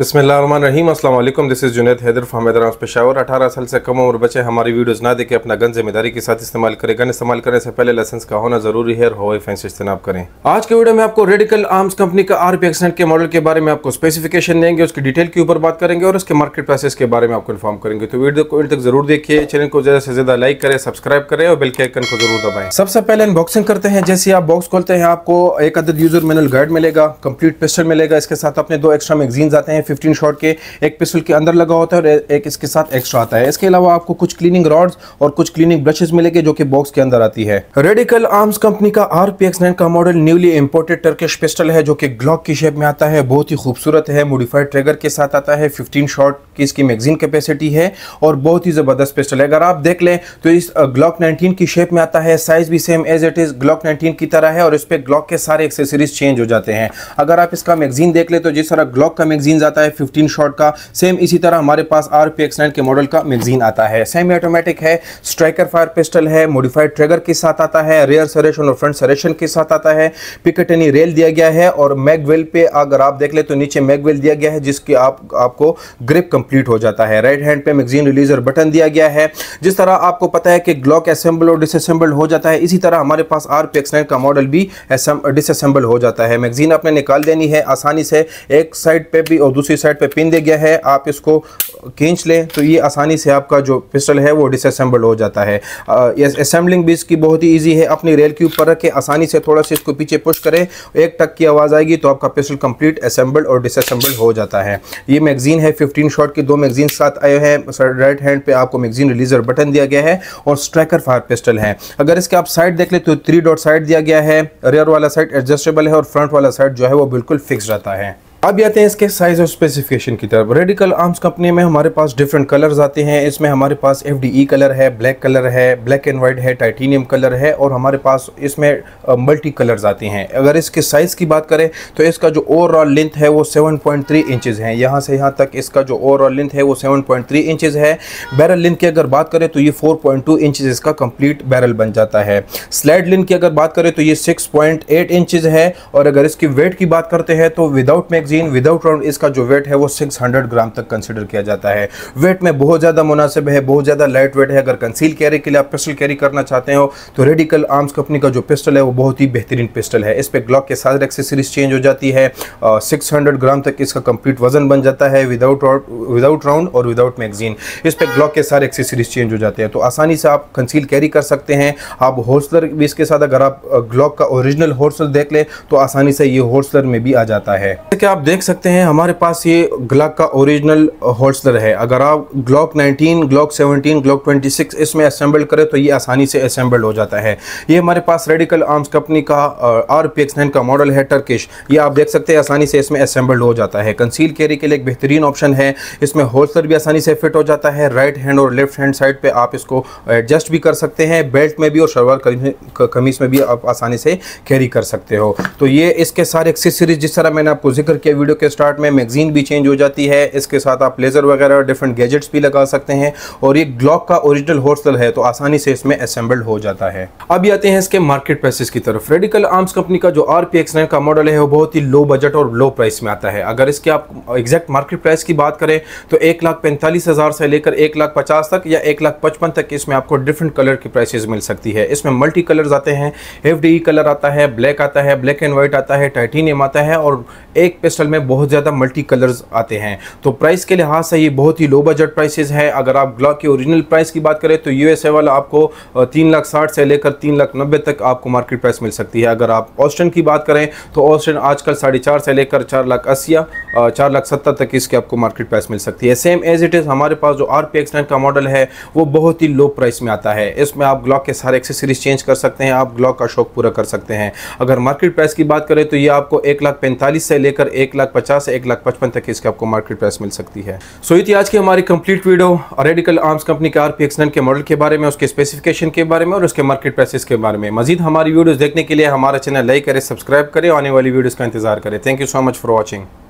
बसमिल this is Junaid Haider फहमदराम पेशावर अठारह साल से कम उम्र बचे हमारी वीडियोज़ ना देखें अपना गन जिम्मेदारी के साथ इस्तेमाल करें गन इस्तेमाल करने से पहले लाइसेंस का होना जरूरी है और हवाई फैंस इज्तनाब करें आज के वीडियो में आपको रेडिकल आर्म्स कंपनी का आर पी के मॉडल के बारे में आपको स्पेसिफिकेशन देंगे उसकी डिटेल के ऊपर बात करेंगे और उसके मार्केट प्राइसेस के बारे में आपको इन्फॉर्म करेंगे तो वीडियो को इन तक जरूर देखिए चैनल को ज़्यादा से ज़्यादा लाइक करें सब्सक्राइब करें और बिल के आइकन को जरूर दबाएं सबसे पहले अनबॉक्सिंग करते हैं जैसे आप बॉक्स खोलते हैं आपको एक अदर यूजर मेनल गाइड मिलेगा कंप्लीट पिस्टल मिलेगा इसके साथ अपने दो एक्स्ट्रा मैगजीन आते हैं फिफ्टीन शॉट के एक पिस्टल के अंदर लगा होता है और एक इसके साथ एक्स्ट्रा आता है इसके अलावा आपको कुछ क्लीनिंग रॉड्स और कुछ क्लीनिंग ब्रशेज मिलेंगे जो कि बॉक्स के अंदर आती है रेडिकल आर्म्स कंपनी का आर का model newly imported Turkish pistol है जो कि ग्लॉक की शेप में आता है बहुत ही खूबसूरत है मोडिफाइड ट्रेगर के साथ आता है फिफ्टीन शॉट की इसकी मैगजीन कैपेसिटी है और बहुत ही ज़बरदस्त पिस्टल है अगर आप देख लें तो इस ग्लॉक नाइनटीन की शेप में आता है साइज़ भी same as it is Glock nineteen की तरह है और इस पर ग्लॉक के सारे एक्सेसरीज चेंज हो जाते हैं अगर आप इसका मैगजीन देख ले तो जिस तरह ग्लॉक का मैगजीन आता आता है फिफ्टीन शॉट का सेम इसी तरह हमारे पास आर पी एक्स नाइन के मॉडल का मैगजीन आता है सेमी ऑटोमेटिक है स्ट्राइकर फायर पिस्टल है मॉडिफाइड ट्रेगर के साथ आता है रेयर सरेशन और फ्रंट सरेशन के साथ आता है पिकटनी रेल दिया गया है और मैगवेल पे अगर आप देख ले तो नीचे मैगवेल दिया गया है जिसकी आप आपको ग्रिप कंप्लीट हो जाता है राइट हैंड पे मैगजीन रिलीजर बटन दिया गया है जिस तरह आपको पता है कि ग्लॉक असेंबल और डिसअसेंबल हो जाता है इसी तरह हमारे पास आर पी का मॉडल भी डिसअसेंबल हो जाता है मैगजीन आपने निकाल देनी है आसानी से एक साइड पे भी और दूसरी दूसरी साइड पे पिन दे गया है आप इसको खींच लें तो ये आसानी से आपका जो पिस्टल है वो डिसम्बल हो जाता है असेंबलिंग भी इसकी बहुत ही ईजी है अपनी रेल के ऊपर रखें आसानी से थोड़ा सा इसको पीछे पुश करें एक टक की आवाज़ आएगी तो आपका पिस्टल कम्प्लीट असेंबल और डिसम्बल हो जाता है ये मैगजीन है फिफ्टीन शॉट की दो मैगजीन साथ आए हैं राइट हैंड पर आपको मैगजीन रिलीजर बटन दिया गया है और स्ट्रैकर फायर पिस्टल है अगर इसके आप साइड देख लें तो थ्री डॉट साइड दिया गया है रियर वाला साइड एडजस्टेबल है और फ्रंट वाला साइड जो है वो बिल्कुल फिक्स रहता है अब आते हैं इसके साइज़ और स्पेसिफिकेशन की तरफ रेडिकल आर्म्स कंपनी में हमारे पास डिफरेंट कलर्स आते हैं इसमें हमारे पास एफ कलर e है ब्लैक कलर है ब्लैक एंड वाइट है टाइटेनियम कलर है और हमारे पास इसमें मल्टी कलर्स आते हैं अगर इसके साइज़ की बात करें तो इसका जो ओवरऑल लेंथ है वो 7.3 पॉइंट इंचज़ है यहाँ से यहाँ तक इसका जो ओवरऑल लेंथ है वो सेवन पॉइंट इंचज़ है बैरल लेंथ की अगर बात करें तो ये फोर पॉइंट इसका कंप्लीट बैरल बन जाता है स्लाइड लेंथ की अगर बात करें तो ये सिक्स पॉइंट इंचज़ है और अगर इसकी वेट की बात करते हैं तो without make magazine without round इसका जो वेट है वो 600 ग्राम तक कंसिडर किया जाता है वेट में बहुत ज़्यादा मुनासिब है बहुत ज़्यादा लाइट वेट है अगर कंसील कैरी के लिए आप पिस्टल कैरी करना चाहते हो तो रेडिकल आर्म्स कंपनी का जो पिस्टल है वो बहुत ही बेहतरीन पिस्टल है इस पर ग्लॉक के साथ एक्सेसरीज चेंज हो जाती है सिक्स ग्राम तक इसका कंप्लीट वजन बन जाता है विदाउट विदाउट राउंड और विदाउट मैगजीन इस पर ग्लॉक के सारे एक्सेसरीज चेंज हो जाते हैं तो आसानी से आप कंसील कैरी कर सकते हैं आप होल्सलर भी इसके साथ अगर आप ग्लॉक का ओरिजिनल होल्सलर देख लें तो आसानी से ये होल्सलर में भी आ जाता है कि आप देख सकते हैं हमारे पास ये ग्लॉक का ओरिजिनल होल्सलर है अगर आप ग्लॉक 19, ग्लॉक 17, ग्लॉक 26 इसमें असेंबल करें तो ये आसानी से असेंबल्ड हो जाता है ये हमारे पास रेडिकल आर्म्स कंपनी का आर पी एक्स नाइन का मॉडल है टर्किश ये आप देख सकते हैं आसानी से इसमें असेंबल्ड हो जाता है कंसील कैरी के लिए एक बेहतरीन ऑप्शन है इसमें होल्सलर भी आसानी से फिट हो जाता है राइट हैंड और लेफ्ट हैंड साइड पर आप इसको एडजस्ट भी कर सकते हैं बेल्ट में भी और शलवार कमीज में भी आप आसानी से कैरी कर सकते हो तो ये इसके सारे एक्सेसरीज जिस तरह मैंने आपको जिक्र जिक्र किया वीडियो के स्टार्ट में मैगजीन भी चेंज हो जाती है इसके साथ आप लेज़र वगैरह डिफरेंट गैजेट्स भी लगा सकते हैं और ये ग्लॉक का ओरिजिनल हॉर्सल है तो आसानी से इसमें असेंबल्ड हो जाता है अब आते हैं इसके मार्केट प्राइसेस की तरफ रेडिकल आर्म्स कंपनी का जो आर पी का मॉडल है वो बहुत ही लो बजट और लो प्राइस में आता है अगर इसके आप एग्जैक्ट मार्केट प्राइस की बात करें तो एक से लेकर एक तक या एक तक इसमें आपको डिफरेंट कलर की प्राइसेस मिल सकती है इसमें मल्टी कलर आते हैं एफ कलर e आता है ब्लैक आता है ब्लैक एंड व्हाइट आता है टाइटीनियम आता है और एक पिस्टल पेस्टल में बहुत ज़्यादा मल्टी कलर्स आते हैं तो प्राइस के लिहाज से ये बहुत ही लो बजट प्राइसेस है अगर आप ग्लॉक के ओरिजिनल प्राइस की बात करें तो यूएसए वाला आपको तीन लाख साठ से लेकर तीन लाख नब्बे तक आपको मार्केट प्राइस मिल सकती है अगर आप ऑस्टन की बात करें तो ऑस्टन आजकल साढ़े चार से लेकर चार लाख अस्सी चार लाख सत्तर तक इसकी आपको मार्केट प्राइस मिल सकती है सेम एज इट इज़ हमारे पास जो आर पी एक्स नाइन का मॉडल है वो बहुत ही लो प्राइस में आता है इसमें आप ग्लॉक के सारे एक्सेसरीज चेंज कर सकते हैं आप ग्लॉक का शौक पूरा कर सकते हैं अगर मार्केट प्राइस की बात करें तो ये आपको एक लाख पैंतालीस से लेकर पर एक लाख पचास से एक लाख पचपन तक इसकी आपको मार्केट प्राइस मिल सकती है सो ये थी आज की हमारी complete video Radical Arms company के आर पी के मॉडल के बारे में उसके स्पेसिफिकेशन के बारे में और उसके मार्केट प्राइसेस के बारे में मजीद हमारी वीडियोज़ देखने के लिए हमारा चैनल लाइक करें सब्सक्राइब करें आने वाली वीडियोज़ का इंतजार करें thank you so much for watching